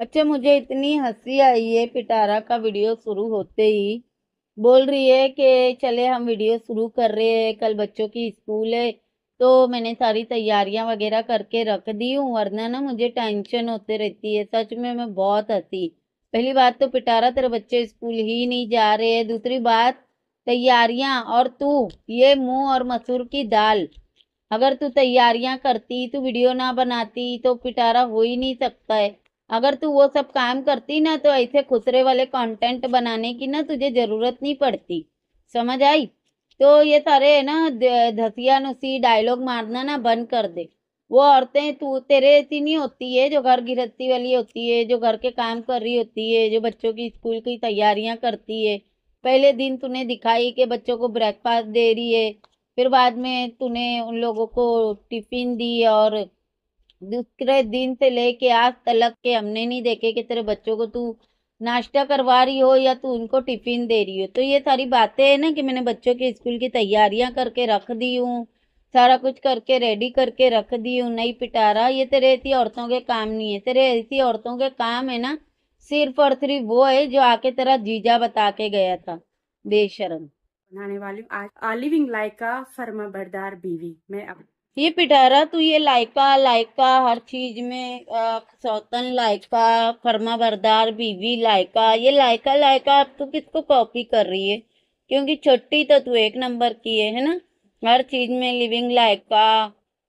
अच्छा मुझे इतनी हंसी आई है पिटारा का वीडियो शुरू होते ही बोल रही है कि चले हम वीडियो शुरू कर रहे हैं कल बच्चों की स्कूल है तो मैंने सारी तैयारियां वगैरह करके रख दी हूँ वरना ना मुझे टेंशन होते रहती है सच में मैं बहुत हंसी पहली बात तो पिटारा तेरे बच्चे स्कूल ही नहीं जा रहे है दूसरी बात तैयारियाँ और तू ये मुँह और मसूर की दाल अगर तू तैयारियां करती तो वीडियो ना बनाती तो पिटारा हो ही नहीं सकता है अगर तू वो सब काम करती ना तो ऐसे खुसरे वाले कंटेंट बनाने की ना तुझे ज़रूरत नहीं पड़ती समझ आई तो ये सारे है ना धसिया नुसी डायलॉग मारना ना बंद कर दे वो औरतें तू तेरे ऐसी नहीं होती है जो घर गृहस्थी वाली होती है जो घर के काम कर रही होती है जो बच्चों की स्कूल की तैयारियां करती है पहले दिन तूने दिखाई कि बच्चों को ब्रेकफास्ट दे रही है फिर बाद में तूने उन लोगों को टिफ़िन दी और दूसरे दिन से लेके आज तलक के हमने नहीं देखे कि तेरे बच्चों को तू नाश्ता करवा रही हो या तू उनको टिफ़िन दे रही हो तो ये सारी बातें हैं ना कि मैंने बच्चों के स्कूल की तैयारियां करके रख दी हूँ सारा कुछ करके रेडी करके रख दी हूँ नहीं पिटारा ये तेरे ऐसी औरतों के काम नहीं है तेरे ऐसी औरतों के काम है ना सिर्फ और सिर्फ वो है जो आके तेरा जीजा बता के गया था बेशरम बनाने वाली आज आलिविंग का फर्मा बरदार बीवी मैं अब ये पिटारा तू ये लायका लायका हर चीज में सौतन लायका फर्मा बरदार बीवी लायका ये लायका लायका अब तू किसको कॉपी कर रही है क्योंकि छोटी तो तू एक नंबर की है है ना हर चीज में लिविंग लायका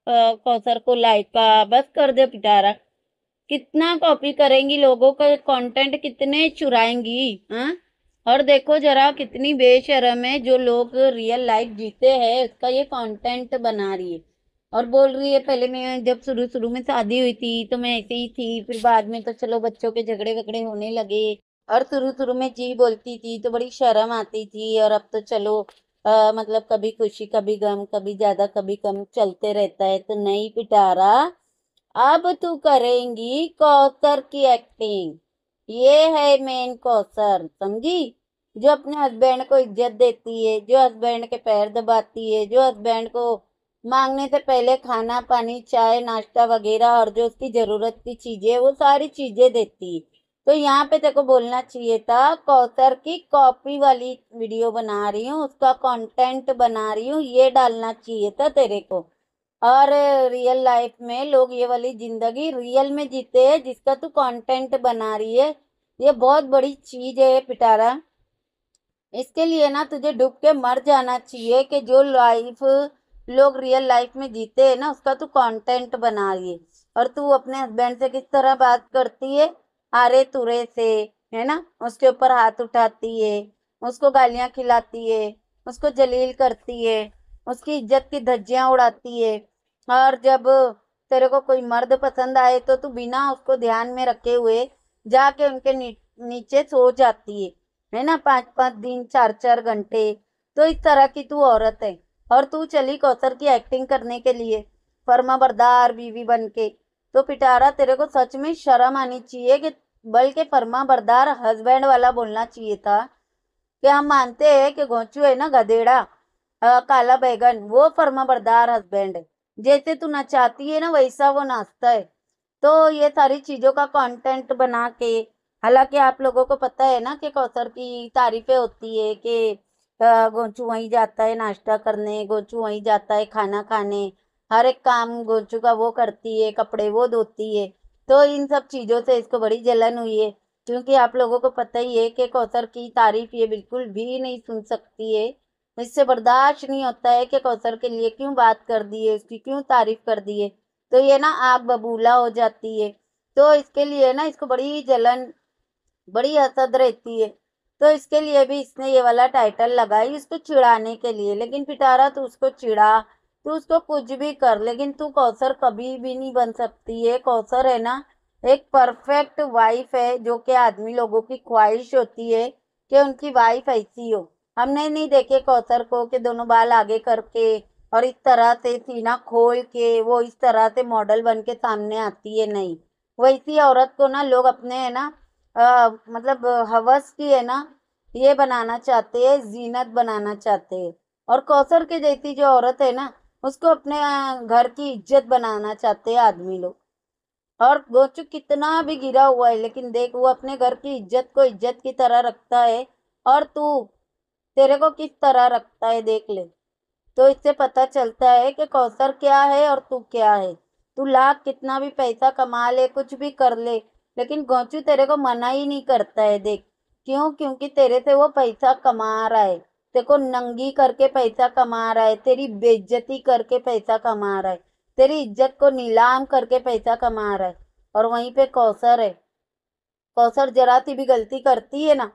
कौसर को लायका बस कर दे पिटारा कितना कॉपी करेंगी लोगों का कंटेंट कितने चुराएंगी हाँ और देखो जरा कितनी बेशरम है जो लोग रियल लाइफ जीते हैं उसका ये कंटेंट बना रही है और बोल रही है पहले मैं जब शुरू शुरू में शादी हुई थी तो मैं ऐसे ही थी फिर बाद में तो चलो बच्चों के झगड़े वगड़े होने लगे और शुरू शुरू में जी बोलती थी तो बड़ी शर्म आती थी और अब तो चलो आ, मतलब कभी खुशी कभी गम कभी ज़्यादा कभी कम चलते रहता है तो नहीं पिटारा अब तू करेंगी कौसर की एक्टिंग ये है मेन कौसर समझी जो अपने हस्बैंड को इज्जत देती है जो हस्बैंड के पैर दबाती है जो हस्बैंड को मांगने से पहले खाना पानी चाय नाश्ता वगैरह और जो उसकी ज़रूरत की चीज़ें वो सारी चीज़ें देती तो यहाँ पे देखो बोलना चाहिए था कौसर की कॉपी वाली वीडियो बना रही हूँ उसका कंटेंट बना रही हूँ ये डालना चाहिए था तेरे को और रियल लाइफ में लोग ये वाली ज़िंदगी रियल में जीते हैं जिसका तू कंटेंट बना रही है ये बहुत बड़ी चीज़ है पिटारा इसके लिए ना तुझे डूब के मर जाना चाहिए कि जो लाइफ लोग रियल लाइफ में जीते हैं ना उसका तू कंटेंट बना लिए और तू अपने हस्बैंड से किस तरह बात करती है आरे तुरे से है ना उसके ऊपर हाथ उठाती है उसको गालियां खिलाती है उसको जलील करती है उसकी इज्जत की धज्जियां उड़ाती है और जब तेरे को कोई मर्द पसंद आए तो तू बिना उसको ध्यान में रखे हुए जाके उनके नी, नीचे सो जाती है है ना पाँच पाँच दिन चार चार घंटे तो इस तरह की तू औरत है और तू चली कौसर की एक्टिंग करने के लिए फर्मा बरदार बीवी बन के तो पिटारा तेरे को सच में शर्म आनी चाहिए कि बल्कि फर्मा बरदार हस्बैंड वाला बोलना चाहिए था कि हम मानते हैं कि घोंचू है ना गधेड़ा काला बैगन वो फर्मा बरदार हस्बैंड है जैसे तू ना चाहती है ना वैसा वो नाचता है तो ये सारी चीज़ों का कंटेंट बना के हालांकि आप लोगों को पता है ना कि कौसर की तारीफें होती है कि तो गोचू वहीं जाता है नाश्ता करने गोचू वहीं जाता है खाना खाने हर एक काम गोचू का वो करती है कपड़े वो धोती है तो इन सब चीज़ों से इसको बड़ी जलन हुई है क्योंकि आप लोगों को पता ही है कि कौसर की तारीफ ये बिल्कुल भी नहीं सुन सकती है इससे बर्दाश्त नहीं होता है कि कौसर के लिए क्यों बात कर दी है उसकी क्यों तारीफ कर दी है तो ये ना आग बबूला हो जाती है तो इसके लिए ना इसको बड़ी जलन बड़ी असद रहती है तो इसके लिए भी इसने ये वाला टाइटल लगाई इसको चिड़ाने के लिए लेकिन पिटारा तू उसको चिड़ा तू उसको कुछ भी कर लेकिन तू कौसर कभी भी नहीं बन सकती है कौसर है ना एक परफेक्ट वाइफ है जो कि आदमी लोगों की ख्वाहिश होती है कि उनकी वाइफ ऐसी हो हमने नहीं देखे कौसर को कि दोनों बाल आगे करके और इस तरह से सीना खोल के वो इस तरह से मॉडल बन के सामने आती है नहीं वैसी औरत को ना लोग अपने है ना आ, मतलब हवस की है ना ये बनाना चाहते हैं जीनत बनाना चाहते हैं और कौसर के जैसी जो औरत है ना उसको अपने घर की इज्जत बनाना चाहते हैं आदमी लोग और गोचू कितना भी गिरा हुआ है लेकिन देख वो अपने घर की इज्जत को इज्जत की तरह रखता है और तू तेरे को किस तरह रखता है देख ले तो इससे पता चलता है कि कौसर क्या है और तू क्या है तू लाख कितना भी पैसा कमा ले कुछ भी कर ले लेकिन गौचू तेरे को मना ही नहीं करता है देख क्यों क्योंकि तेरे से वो पैसा कमा रहा है तेरे को नंगी करके पैसा कमा रहा है तेरी बेज्जती करके पैसा कमा रहा है तेरी इज्जत को नीलाम करके पैसा कमा रहा है और वहीं पे कौसर है कौसर जरा सी भी गलती करती है ना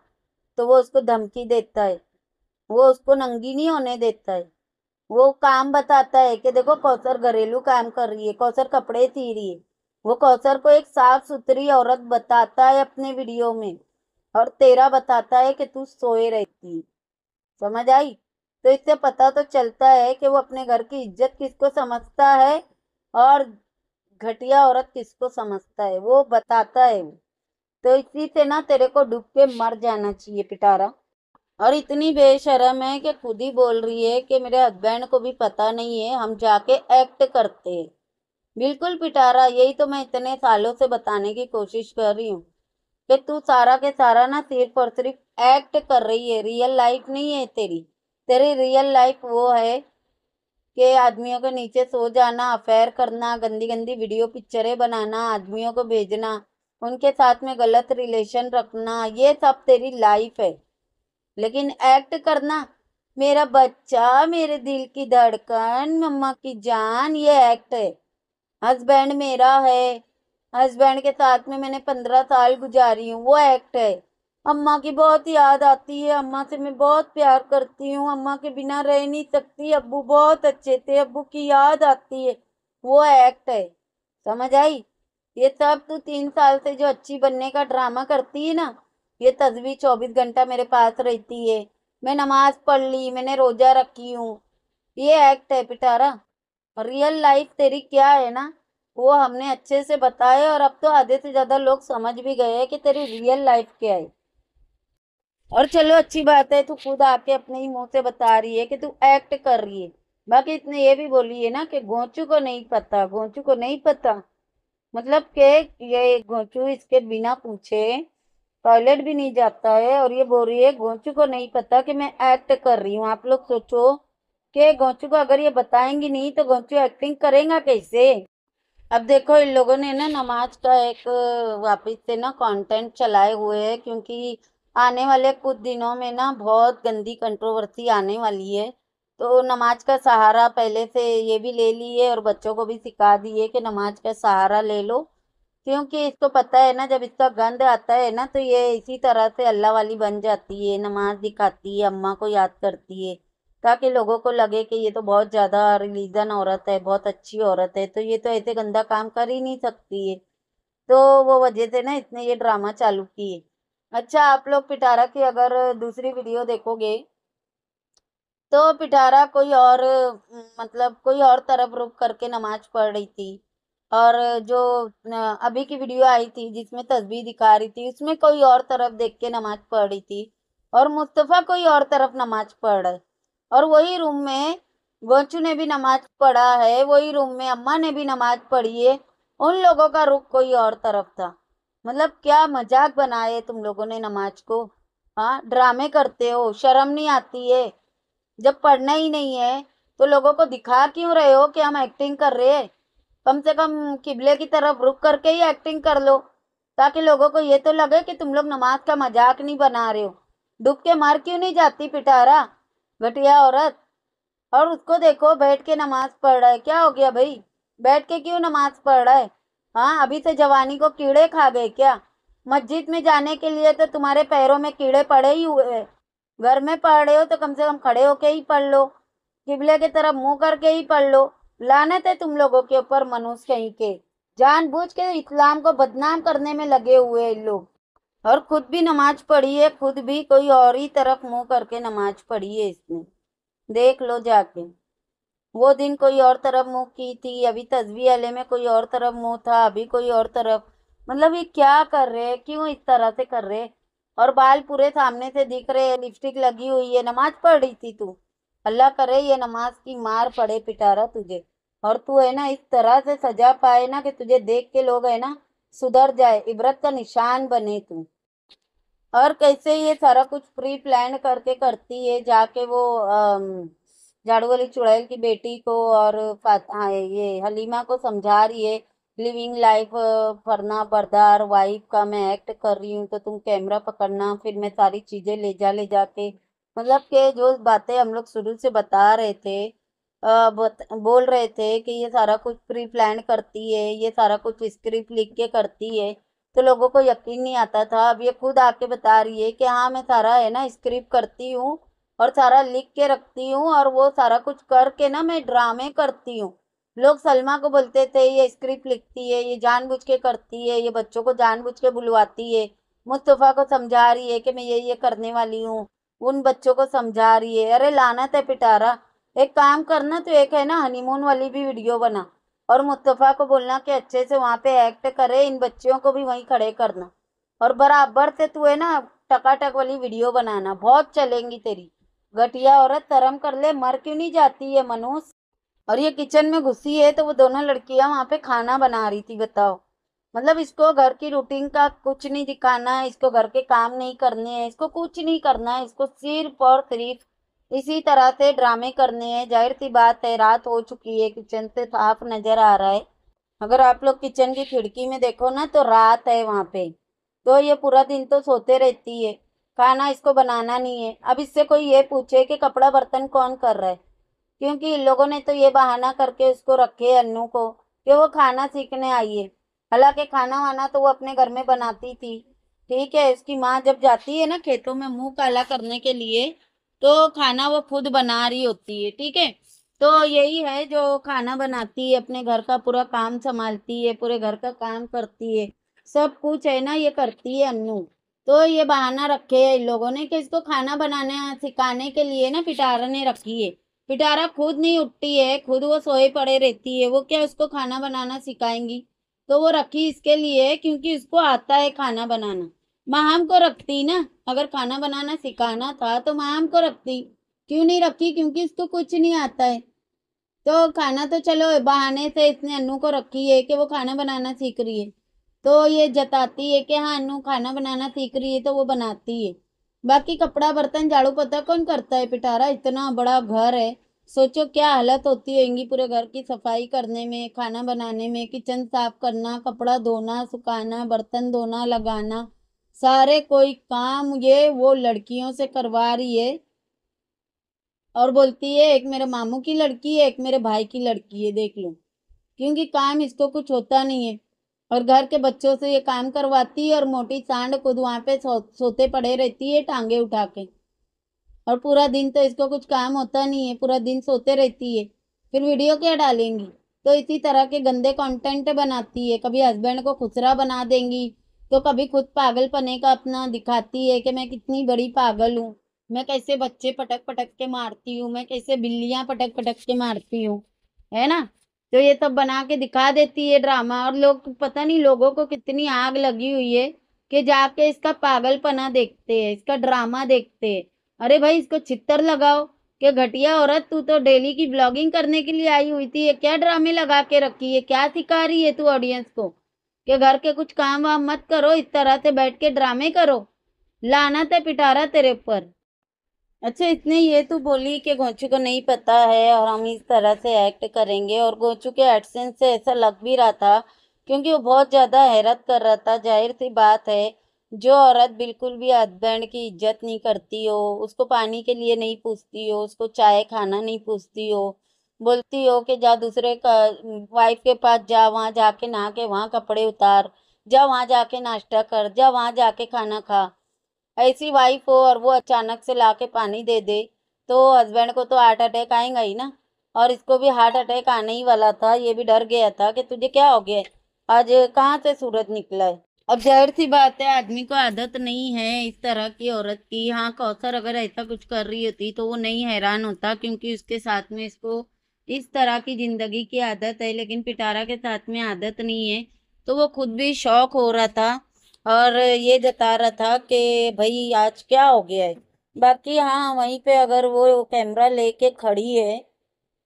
तो वो उसको धमकी देता है वो उसको नंगी नहीं होने देता है वो काम बताता है कि देखो कौसर घरेलू काम कर रही है कौसर कपड़े सी रही है वो कौसर को एक साफ सुथरी औरत बताता है अपने वीडियो में और तेरा बताता है कि तू सोए रहती समझ आई तो इससे पता तो चलता है कि वो अपने घर की इज्जत किसको समझता है और घटिया औरत किसको समझता है वो बताता है तो इसी से ना तेरे को डूब के मर जाना चाहिए पिटारा और इतनी बेशरम है कि खुद ही बोल रही है कि मेरे हस्बैंड को भी पता नहीं है हम जाके एक्ट करते हैं बिल्कुल पिटारा यही तो मैं इतने सालों से बताने की कोशिश कर रही हूँ कि तू सारा के सारा ना सिर्फ और सिर्फ एक्ट कर रही है रियल लाइफ नहीं है तेरी तेरी रियल लाइफ वो है कि आदमियों के नीचे सो जाना अफेयर करना गंदी गंदी वीडियो पिक्चरें बनाना आदमियों को भेजना उनके साथ में गलत रिलेशन रखना ये सब तेरी लाइफ है लेकिन एक्ट करना मेरा बच्चा मेरे दिल की धड़कन मम्मा की जान ये एक्ट है हस्बैंड मेरा है हस्बैंड के साथ में मैंने पंद्रह साल गुजारी हूँ वो एक्ट है अम्मा की बहुत याद आती है अम्मा से मैं बहुत प्यार करती हूँ अम्मा के बिना रह नहीं सकती अबू बहुत अच्छे थे अबू की याद आती है वो एक्ट है समझ आई ये सब तू तीन साल से जो अच्छी बनने का ड्रामा करती है ना ये तस्वीर चौबीस घंटा मेरे पास रहती है मैं नमाज पढ़ ली मैंने रोज़ा रखी हूँ ये एक्ट है पिटारा और रियल लाइफ तेरी क्या है ना वो हमने अच्छे से बताया और अब तो आधे से ज़्यादा लोग समझ भी गए हैं कि तेरी रियल लाइफ क्या है और चलो अच्छी बात है तू खुद आके अपने ही मुंह से बता रही है कि तू एक्ट कर रही है बाकी इतने ये भी बोली है ना कि गोचू को नहीं पता गोचू को नहीं पता मतलब के ये गोचू इसके बिना पूछे टॉयलेट भी नहीं जाता है और ये बोल रही है गोचू को नहीं पता कि मैं एक्ट कर रही हूँ आप लोग सोचो कि गोचू को अगर ये बताएंगी नहीं तो गोचू एक्टिंग करेगा कैसे अब देखो इन लोगों ने ना नमाज का एक वापस से ना कंटेंट चलाए हुए है क्योंकि आने वाले कुछ दिनों में ना बहुत गंदी कंट्रोवर्सी आने वाली है तो नमाज का सहारा पहले से ये भी ले लिए और बच्चों को भी सिखा दिए कि नमाज का सहारा ले लो क्योंकि इसको पता है ना जब इसका गंद आता है ना तो ये इसी तरह से अल्लाह वाली बन जाती है नमाज दिखाती है अम्मा को याद करती है ताकि लोगों को लगे कि ये तो बहुत ज़्यादा रिलीजन औरत है बहुत अच्छी औरत है तो ये तो ऐसे गंदा काम कर ही नहीं सकती है तो वो वजह से ना इसने ये ड्रामा चालू किए अच्छा आप लोग पिटारा की अगर दूसरी वीडियो देखोगे तो पिटारा कोई और मतलब कोई और तरफ रुक करके नमाज पढ़ रही थी और जो अभी की वीडियो आई थी जिसमें तस्वीर दिखा रही थी उसमें कोई और तरफ देख के नमाज पढ़ रही थी और मुस्तफ़ा कोई और तरफ नमाज पढ़ रहे और वही रूम में बच्चू ने भी नमाज पढ़ा है वही रूम में अम्मा ने भी नमाज पढ़ी है उन लोगों का रुख कोई और तरफ था मतलब क्या मजाक बनाए तुम लोगों ने नमाज को हाँ ड्रामे करते हो शर्म नहीं आती है जब पढ़ना ही नहीं है तो लोगों को दिखा क्यों रहे हो कि हम एक्टिंग कर रहे हैं कम से कम किबले की तरफ रुक करके ही एक्टिंग कर लो ताकि लोगों को ये तो लगे कि तुम लोग नमाज का मजाक नहीं बना रहे हो डूब के मार क्यों नहीं जाती पिटारा घटिया औरत और उसको देखो बैठ के नमाज पढ़ रहा है क्या हो गया भाई बैठ के क्यों नमाज पढ़ रहा है हाँ अभी से जवानी को कीड़े खा गए क्या मस्जिद में जाने के लिए तो तुम्हारे पैरों में कीड़े पड़े ही हुए हैं घर में पढ़ रहे हो तो कम से कम खड़े होके ही पढ़ लो किबले की तरफ मुंह करके ही पढ़ लो लानत है तुम लोगों के ऊपर मनुष्य कहीं के जानबूझ के इस्लाम को बदनाम करने में लगे हुए लोग और खुद भी नमाज पढ़ी है खुद भी कोई और ही तरफ मुंह करके नमाज पढ़ी है इसने देख लो जाके वो दिन कोई और तरफ मुंह की थी अभी तस्वीर अले में कोई और तरफ मुंह था अभी कोई और तरफ मतलब ये क्या कर रहे है क्यों इस तरह से कर रहे और बाल पूरे सामने से दिख रहे है लिपस्टिक लगी हुई है नमाज पढ़ रही थी तू अल्लाह करे ये नमाज की मार पड़े पिटारा तुझे और तू है ना इस तरह से सजा पाए ना कि तुझे देख के लोग है ना सुधर जाए इबरत का निशान बने तू और कैसे ये सारा कुछ प्री प्लान करके करती है जाके वो झाड़ू वाली चुड़ैल की बेटी को और हाँ, ये हलीमा को समझा रही है लिविंग लाइफ फरना बरदार वाइफ का मैं एक्ट कर रही हूँ तो तुम कैमरा पकड़ना फिर मैं सारी चीज़ें ले जा ले जाके मतलब के जो बातें हम लोग शुरू से बता रहे थे बोल रहे थे कि ये सारा कुछ प्री प्लान करती है ये सारा कुछ स्क्रिप्ट लिख के करती है तो लोगों को यकीन नहीं आता था अब ये खुद आके बता रही है कि हाँ मैं सारा है ना स्क्रिप्ट करती हूँ और सारा लिख के रखती हूँ और वो सारा कुछ करके ना मैं ड्रामे करती हूँ लोग सलमा को बोलते थे ये स्क्रिप्ट लिखती है ये जानबूझ के करती है ये बच्चों को जानबूझ के बुलवाती है मुस्तफ़ा को समझा रही है कि मैं ये ये करने वाली हूँ उन बच्चों को समझा रही है अरे लाना था पिटारा एक काम करना तो एक है ना हनीमून वाली भी वीडियो बना और मुस्तफ़ा को बोलना कि अच्छे से वहाँ पे एक्ट करे इन बच्चियों को भी वहीं खड़े करना और बराबर से तू है ना टकाटक वाली वीडियो बनाना बहुत चलेंगी तेरी घटिया औरत तरम कर ले मर क्यों नहीं जाती है मनुष और ये किचन में घुसी है तो वो दोनों लड़कियाँ वहाँ पे खाना बना रही थी बताओ मतलब इसको घर की रूटीन का कुछ नहीं दिखाना है इसको घर के काम नहीं करने हैं इसको कुछ नहीं करना है इसको सिर्फ और सिर्फ इसी तरह से ड्रामे करने हैं जाहिर सी बात है रात हो चुकी है किचन से साफ नज़र आ रहा है अगर आप लोग किचन की खिड़की में देखो ना तो रात है वहाँ पे तो ये पूरा दिन तो सोते रहती है खाना इसको बनाना नहीं है अब इससे कोई ये पूछे कि कपड़ा बर्तन कौन कर रहा है क्योंकि इन लोगों ने तो ये बहाना करके उसको रखे अन्नू को कि वो खाना सीखने आई है हालांकि खाना वाना तो वो अपने घर में बनाती थी ठीक है उसकी माँ जब जाती है ना खेतों में मुंह काला करने के लिए तो खाना वो खुद बना रही होती है ठीक है तो यही है जो खाना बनाती है अपने घर का पूरा काम संभालती है पूरे घर का काम करती है सब कुछ है ना ये करती है अन्नू तो ये बहाना रखे है इन लोगों ने कि इसको खाना बनाने सिखाने के लिए ना पिटारा ने रखी है पिटारा खुद नहीं उठती है खुद वो सोए पड़े रहती है वो क्या उसको खाना बनाना सिखाएंगी तो वो रखी इसके लिए क्योंकि उसको आता है खाना बनाना माम को रखती ना अगर खाना बनाना सिखाना था तो माम को रखती क्यों नहीं रखी क्योंकि इसको कुछ नहीं आता है तो खाना तो चलो बहाने से इसने अनु को रखी है कि वो खाना बनाना सीख रही है तो ये जताती है कि हाँ अनु खाना बनाना सीख रही है तो वो बनाती है बाकी कपड़ा बर्तन झाड़ू पता कौन करता है पिटारा इतना बड़ा घर है सोचो क्या हालत होती होगी पूरे घर की सफाई करने में खाना बनाने में किचन साफ करना कपड़ा धोना सुखाना बर्तन धोना लगाना सारे कोई काम ये वो लड़कियों से करवा रही है और बोलती है एक मेरे मामू की लड़की है एक मेरे भाई की लड़की है देख लो क्योंकि काम इसको कुछ होता नहीं है और घर के बच्चों से ये काम करवाती है और मोटी सांड खुद वहाँ पे सो, सोते पड़े रहती है टांगे उठा के और पूरा दिन तो इसको कुछ काम होता नहीं है पूरा दिन सोते रहती है फिर वीडियो क्या डालेंगी तो इसी तरह के गंदे कंटेंट बनाती है कभी हस्बैंड को खुसरा बना देंगी तो कभी खुद पागलपने का अपना दिखाती है कि मैं कितनी बड़ी पागल हूँ मैं कैसे बच्चे पटक पटक के मारती हूँ मैं कैसे बिल्लियाँ पटक पटक के मारती हूँ है ना तो ये सब बना के दिखा देती है ड्रामा और लोग पता नहीं लोगों को कितनी आग लगी हुई है कि जाके इसका पागलपना देखते हैं इसका ड्रामा देखते हैं अरे भाई इसको छित्तर लगाओ कि घटिया औरत तू तो डेली की ब्लॉगिंग करने के लिए आई हुई थी ये क्या ड्रामे लगा के रखी है क्या सिखा रही है तू ऑडियंस को कि घर के कुछ काम वाम मत करो इस तरह से बैठ के ड्रामे करो लाना था पिटारा तेरे ऊपर अच्छा इतने ये तो बोली कि गोंचू को नहीं पता है और हम इस तरह से एक्ट करेंगे और गोंचू के एडसेंस से ऐसा लग भी रहा था क्योंकि वो बहुत ज़्यादा हैरत कर रहा था जाहिर सी बात है जो औरत बिल्कुल भी हस्बैंड की इज्जत नहीं करती हो उसको पानी के लिए नहीं पूछती हो उसको चाय खाना नहीं पूछती हो बोलती हो कि जा दूसरे का वाइफ के पास जा वहाँ जाके नहा के वहाँ कपड़े उतार जा वहाँ जाके नाश्ता कर जा वहाँ जाके खाना खा ऐसी वाइफ हो और वो अचानक से ला के पानी दे दे तो हस्बैंड को तो हार्ट अटैक आएगा ही ना और इसको भी हार्ट अटैक आने ही वाला था ये भी डर गया था कि तुझे क्या हो गया आज कहाँ से सूरज निकला है अब जाहिर सी बात है आदमी को आदत नहीं है इस तरह की औरत की हाँ कौसर अगर ऐसा कुछ कर रही होती तो वो नहीं हैरान होता क्योंकि उसके साथ में इसको इस तरह की ज़िंदगी की आदत है लेकिन पिटारा के साथ में आदत नहीं है तो वो खुद भी शौक हो रहा था और ये जता रहा था कि भाई आज क्या हो गया है बाकी हाँ वहीं पे अगर वो कैमरा लेके खड़ी है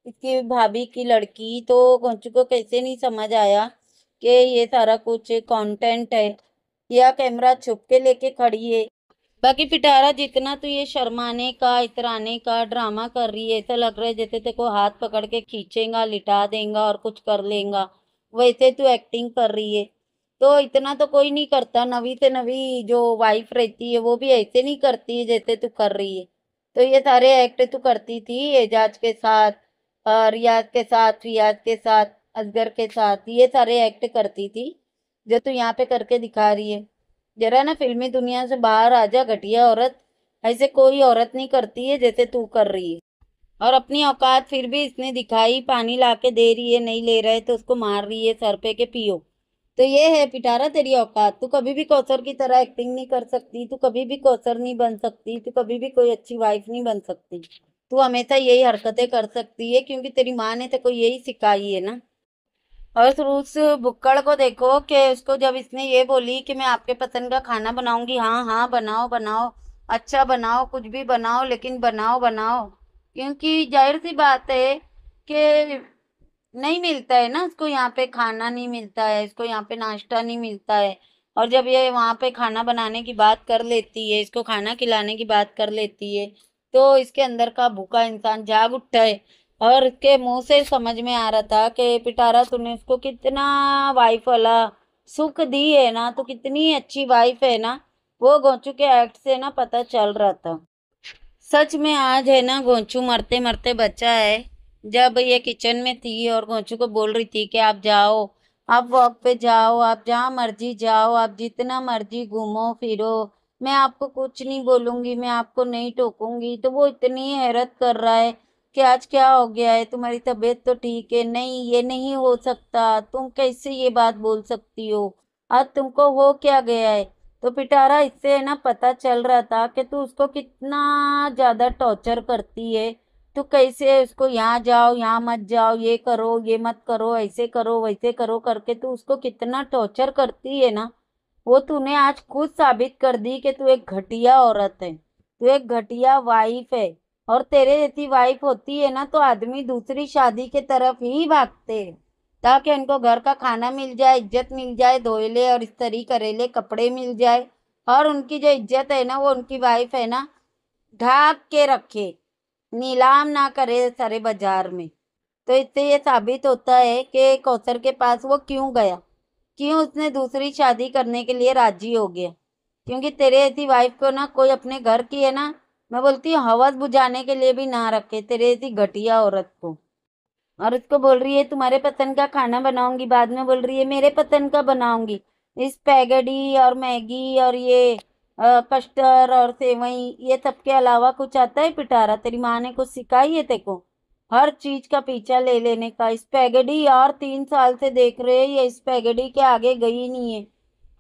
इसकी भाभी की लड़की तो मुझको को कैसे नहीं समझ आया कि ये सारा कुछ कंटेंट है या कैमरा छुप के लेके खड़ी है बाकी पिटारा जितना तो ये शर्माने का इतराने का ड्रामा कर रही है ऐसा लग रहा है जैसे तेको हाथ पकड़ के खींचेगा लिटा देगा और कुछ कर लेगा वैसे तू एक्टिंग कर रही है तो इतना तो कोई नहीं करता नवी से नवी जो वाइफ रहती है वो भी ऐसे नहीं करती है जैसे तू कर रही है तो ये सारे एक्ट तू करती थी एजाज के साथ रियाज के साथ रियाज के साथ असगर के साथ ये सारे एक्ट करती थी जो तू यहाँ पे करके दिखा रही है जरा ना फिल्मी दुनिया से बाहर आ जा घटिया औरत ऐसे कोई औरत नहीं करती है जैसे तू कर रही है और अपनी औकात फिर भी इसने दिखाई पानी ला के दे रही है नहीं ले रहे तो उसको मार रही है सर पे के पियो तो ये है पिटारा तेरी औकात तू कभी भी कौसर की तरह एक्टिंग नहीं कर सकती तू कभी भी कौसर नहीं बन सकती तू कभी भी कोई अच्छी वाइफ नहीं बन सकती तू हमेशा यही हरकतें कर सकती है क्योंकि तेरी माँ ने तेको तो यही सिखाई है ना और फिर उस बुक्कड़ को देखो कि उसको जब इसने ये बोली कि मैं आपके पसंद का खाना बनाऊंगी हाँ हाँ बनाओ बनाओ अच्छा बनाओ कुछ भी बनाओ लेकिन बनाओ बनाओ क्योंकि जाहिर सी बात है कि नहीं मिलता है ना उसको यहाँ पे खाना नहीं मिलता है इसको यहाँ पे नाश्ता नहीं मिलता है और जब ये वहाँ पे खाना बनाने की बात कर लेती है इसको खाना खिलाने की बात कर लेती है तो इसके अंदर का भूखा इंसान जाग उठता है और उसके मुंह से समझ में आ रहा था कि पिटारा तूने उसको कितना वाइफ वाला सुख दी है ना तो कितनी अच्छी वाइफ है ना वो गोचू के एक्ट से ना पता चल रहा था सच में आज है ना गोचू मरते मरते बचा है जब ये किचन में थी और गोचू को बोल रही थी कि आप जाओ आप वॉक पे जाओ आप जहाँ मर्जी जाओ आप जितना मर्जी घूमो फिरो मैं आपको कुछ नहीं बोलूँगी मैं आपको नहीं टोकूँगी तो वो इतनी हैरत कर रहा है कि आज क्या हो गया है तुम्हारी तबीयत तो ठीक है नहीं ये नहीं हो सकता तुम कैसे ये बात बोल सकती हो आज तुमको हो क्या गया है तो पिटारा इससे है ना पता चल रहा था कि तू उसको कितना ज़्यादा टॉर्चर करती है तो कैसे उसको यहाँ जाओ यहाँ मत जाओ ये करो ये मत करो ऐसे करो वैसे करो करके तू उसको कितना टॉर्चर करती है ना वो तूने आज खुद साबित कर दी कि तू एक घटिया औरत है तू एक घटिया वाइफ है और तेरे जैसी वाइफ होती है ना तो आदमी दूसरी शादी के तरफ ही भागते ताकि उनको घर का खाना मिल जाए इज्जत मिल जाए धोएले और इस्तरी करेले कपड़े मिल जाए और उनकी जो इज्जत है ना वो उनकी वाइफ है ना ढाक के रखे नीलाम ना करे सारे बाजार में तो इससे ये साबित होता है कि कौसर के पास वो क्यों गया क्यों उसने दूसरी शादी करने के लिए राजी हो गया क्योंकि तेरे ऐसी वाइफ को ना कोई अपने घर की है ना मैं बोलती हूँ हवस बुझाने के लिए भी ना रखे तेरे ऐसी घटिया औरत को और उसको बोल रही है तुम्हारे पतन का खाना बनाऊंगी बाद में बोल रही है मेरे पतन का बनाऊंगी इस पैगडी और मैगी और ये कस्टर और सेवई ये सब के अलावा कुछ आता है पिटारा तेरी माँ ने कुछ सिखाई है तेको हर चीज का पीछा ले लेने का पैगडी और तीन साल से देख रहे है ये स्पैगेडी के आगे गई नहीं है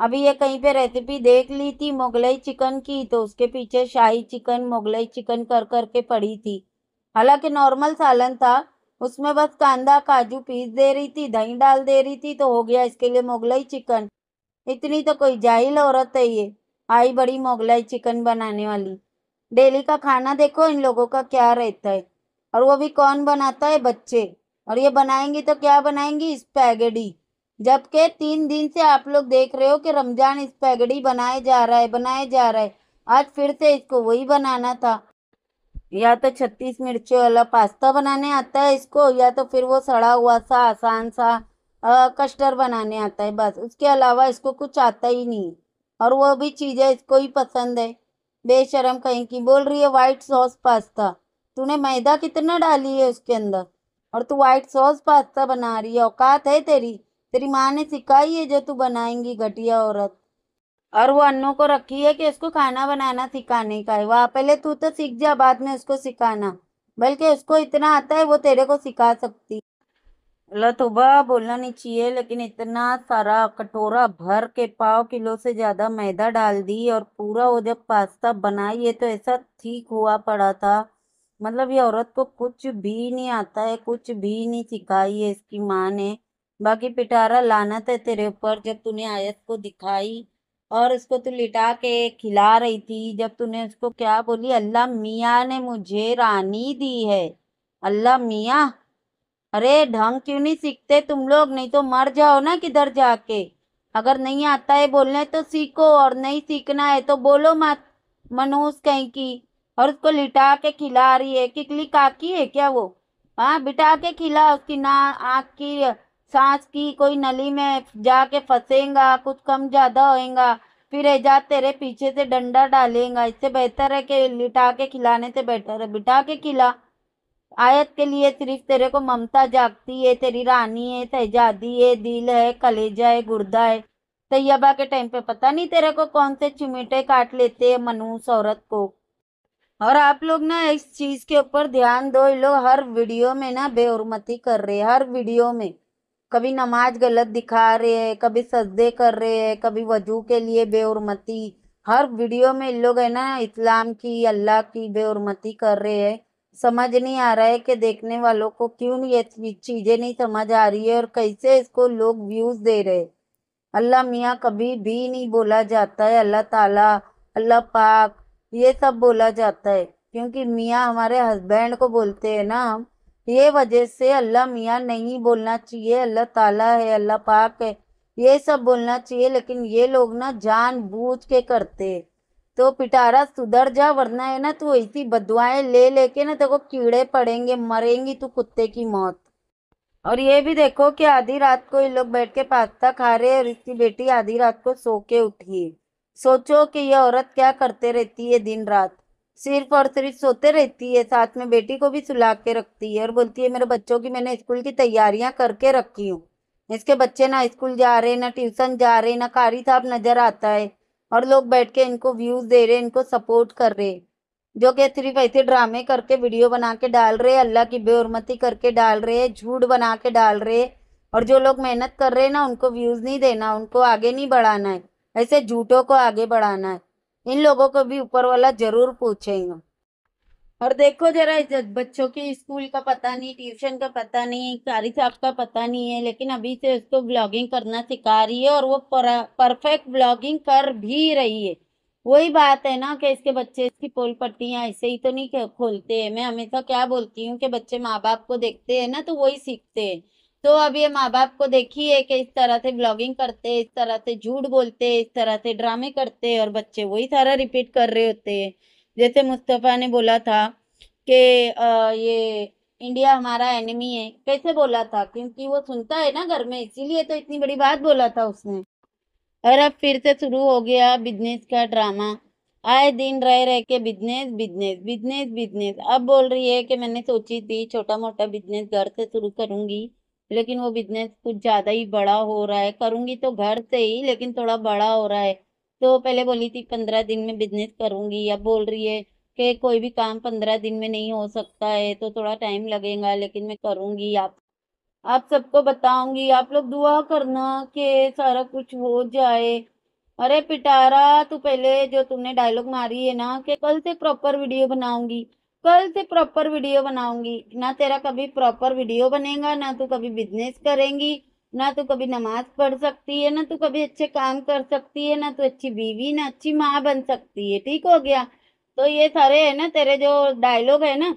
अभी ये कहीं पे रेसिपी देख ली थी मुगलई चिकन की तो उसके पीछे शाही चिकन मुगलई चिकन कर कर के पड़ी थी हालांकि नॉर्मल सालन था उसमें बस कांदा काजू पीस दे रही थी दही डाल दे रही थी तो हो गया इसके लिए मुगलई चिकन इतनी तो कोई जाहिल औरत है ये आई बड़ी मुगलई चिकन बनाने वाली डेली का खाना देखो इन लोगों का क्या रहता है और वो भी कौन बनाता है बच्चे और ये बनाएंगी तो क्या बनाएंगी स्पैगेडी जबकि तीन दिन से आप लोग देख रहे हो कि रमजान इस पैगड़ी बनाए जा रहा है बनाए जा रहा है आज फिर से इसको वही बनाना था या तो छत्तीस मिर्ची वाला पास्ता बनाने आता है इसको या तो फिर वो सड़ा हुआ सा आसान सा कस्टर बनाने आता है बस उसके अलावा इसको कुछ आता ही नहीं और वो भी चीज़ें इसको ही पसंद है बेशरम कहीं की बोल रही है वाइट सॉस पास्ता तूने मैदा कितना डाली है उसके अंदर और तू वाइट सॉस पास्ता बना रही है औकात है तेरी तेरी माँ ने सिखाई है जो तू बनाएंगी घटिया औरत और वो अन्नों को रखी है कि उसको खाना बनाना सिखाने का है वह पहले तू तो सीख जा बाद में उसको सिखाना बल्कि उसको इतना आता है वो तेरे को सिखा सकती लतुबा बोलना नहीं चाहिए लेकिन इतना सारा कटोरा भर के पाव किलो से ज़्यादा मैदा डाल दी और पूरा वो जब पास्ता बनाई है तो ऐसा ठीक हुआ पड़ा था मतलब ये औरत को कुछ भी नहीं आता है कुछ भी नहीं सिखाई है इसकी माँ ने बाकी पिटारा लानत है तेरे ऊपर जब तूने आयत को दिखाई और उसको तू लिटा के खिला रही थी जब तूने उसको क्या बोली अल्लाह मियाँ ने मुझे रानी दी है अल्लाह मियाँ अरे ढंग क्यों नहीं सीखते तुम लोग नहीं तो मर जाओ ना किधर जाके अगर नहीं आता है बोलने तो सीखो और नहीं सीखना है तो बोलो मत मनोज कहीं की और उसको लिटा के खिला रही है किकली काकी है क्या वो हाँ बिटा के खिला उसकी ना आँख की सांस की कोई नली में जाके फंसेगा कुछ कम ज़्यादा होएगा फिर एजाज तेरे पीछे से डंडा डालेगा इससे बेहतर है कि लिटा के खिलाने से बेहतर है बिठा के खिला आयत के लिए सिर्फ तेरे को ममता जागती है तेरी रानी है तहजादी है दिल है कलेजा है गुर्दा है तैयबा के टाइम पे पता नहीं तेरे को कौन से चिमिटे काट लेते हैं मनूस औरत को और आप लोग ना इस चीज़ के ऊपर ध्यान दो ये लोग हर वीडियो में ना बेहरमती कर रहे हैं हर वीडियो में कभी नमाज गलत दिखा रहे हैं कभी सजदे कर रहे हैं कभी वजू के लिए बेउरमती हर वीडियो में इन लोग है ना इस्लाम की अल्लाह की बेउरमती कर रहे हैं समझ नहीं आ रहा है कि देखने वालों को क्यों ये चीज़ें नहीं समझ आ रही है और कैसे इसको लोग व्यूज़ दे रहे अल्लाह मियाँ कभी भी नहीं बोला जाता है अल्लाह ताला अल्लाह पाक ये सब बोला जाता है क्योंकि मियाँ हमारे हस्बैंड को बोलते हैं ना हम ये वजह से अल्लाह मियाँ नहीं बोलना चाहिए अल्लाह ताला है अल्लाह पाक है ये सब बोलना चाहिए लेकिन ये लोग ना जान बूझ के करते तो पिटारा सुधर जा वरना है ना तू ऐसी बदवाएं ले लेके ना तेको कीड़े पड़ेंगे मरेंगी तू कुत्ते की मौत और ये भी देखो कि आधी रात को ये लोग बैठ के पास्ता खा रहे और इसकी बेटी आधी रात को सो के उठी सोचो कि ये औरत क्या करते रहती है दिन रात सिर्फ और सिर्फ सोते रहती है साथ में बेटी को भी सुला के रखती है और बोलती है मेरे बच्चों की मैंने स्कूल की तैयारियां करके रखी हूँ इसके बच्चे ना स्कूल जा रहे ना ट्यूशन जा रहे ना कारी साहब नज़र आता है और लोग बैठ के इनको व्यूज़ दे रहे इनको सपोर्ट कर रहे जो कि सिर्फ ऐसे ड्रामे करके वीडियो बना के डाल रहे अल्लाह की बेउरमती करके डाल रहे झूठ बना के डाल रहे और जो लोग मेहनत कर रहे हैं ना उनको व्यूज़ नहीं देना उनको आगे नहीं बढ़ाना है ऐसे झूठों को आगे बढ़ाना है इन लोगों को भी ऊपर वाला जरूर पूछेंगे और देखो जरा बच्चों के स्कूल का पता नहीं ट्यूशन का पता नहीं कारी साहब का पता नहीं है लेकिन अभी से उसको ब्लॉगिंग करना सिखा रही है और वो परफेक्ट ब्लॉगिंग कर भी रही है वही बात है ना कि इसके बच्चे इसकी पोल पट्टियाँ ऐसे ही तो नहीं खोलते हैं मैं हमेशा क्या बोलती हूँ कि बच्चे माँ बाप को देखते हैं ना तो वही सीखते हैं तो अब ये माँ बाप को देखी है कि इस तरह से ब्लॉगिंग करते इस तरह से झूठ बोलते इस तरह से ड्रामे करते और बच्चे वही सारा रिपीट कर रहे होते हैं जैसे मुस्तफ़ा ने बोला था कि ये इंडिया हमारा एनिमी है कैसे बोला था क्योंकि वो सुनता है ना घर में इसीलिए तो इतनी बड़ी बात बोला था उसने और अब फिर से शुरू हो गया बिजनेस का ड्रामा आए दिन रह रह के बिजनेस बिजनेस बिजनेस बिजनेस अब बोल रही है कि मैंने सोची थी छोटा मोटा बिजनेस घर से शुरू करूँगी लेकिन वो बिजनेस कुछ ज़्यादा ही बड़ा हो रहा है करूँगी तो घर से ही लेकिन थोड़ा बड़ा हो रहा है तो पहले बोली थी पंद्रह दिन में बिजनेस करूँगी अब बोल रही है कि कोई भी काम पंद्रह दिन में नहीं हो सकता है तो थोड़ा टाइम लगेगा लेकिन मैं करूँगी आप आप सबको बताऊंगी आप लोग दुआ करना कि सारा कुछ हो जाए अरे पिटारा तू पहले जो तुमने डायलॉग मारी है ना कि कल से प्रॉपर वीडियो बनाऊंगी कल से प्रॉपर वीडियो बनाऊंगी ना तेरा कभी प्रॉपर वीडियो बनेगा ना तू कभी बिजनेस करेंगी ना तू कभी नमाज पढ़ सकती है ना तू कभी अच्छे काम कर सकती है ना तू अच्छी बीवी ना अच्छी माँ बन सकती है ठीक हो गया तो ये सारे है ना तेरे जो डायलॉग है ना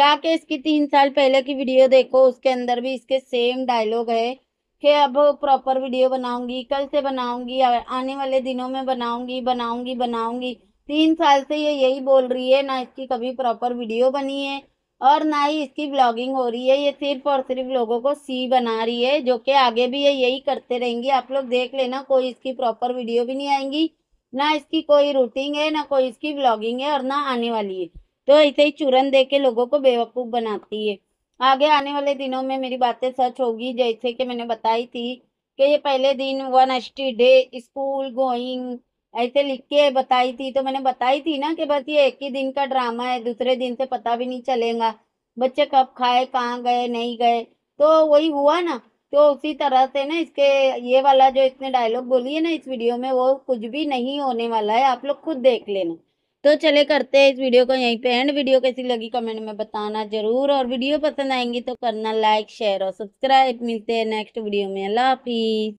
जाके इसकी तीन साल पहले की वीडियो देखो उसके अंदर भी इसके सेम डायलॉग है कि अब प्रॉपर वीडियो बनाऊंगी कल से बनाऊंगी आने वाले दिनों में बनाऊंगी बनाऊंगी बनाऊंगी तीन साल से ये यही बोल रही है ना इसकी कभी प्रॉपर वीडियो बनी है और ना ही इसकी ब्लॉगिंग हो रही है ये सिर्फ और सिर्फ लोगों को सी बना रही है जो कि आगे भी ये यही करते रहेंगी आप लोग देख लेना कोई इसकी प्रॉपर वीडियो भी नहीं आएंगी ना इसकी कोई रूटीन है ना कोई इसकी ब्लॉगिंग है और ना आने वाली है तो ऐसे ही चूरन दे के लोगों को बेवकूफ़ बनाती है आगे आने वाले दिनों में मेरी बातें सच होगी जैसे कि मैंने बताई थी कि ये पहले दिन one S day school going ऐसे लिख के बताई थी तो मैंने बताई थी ना कि बस ये एक ही दिन का ड्रामा है दूसरे दिन से पता भी नहीं चलेगा बच्चे कब खाए कहाँ गए नहीं गए तो वही हुआ ना तो उसी तरह से ना इसके ये वाला जो इसने डायलॉग बोली है ना इस वीडियो में वो कुछ भी नहीं होने वाला है आप लोग खुद देख लेना तो चले करते हैं इस वीडियो को यहीं पे एंड वीडियो कैसी लगी कमेंट में बताना जरूर और वीडियो पसंद आएंगी तो करना लाइक शेयर और सब्सक्राइब मिलते हैं नेक्स्ट वीडियो में अल्लाह हाफिज़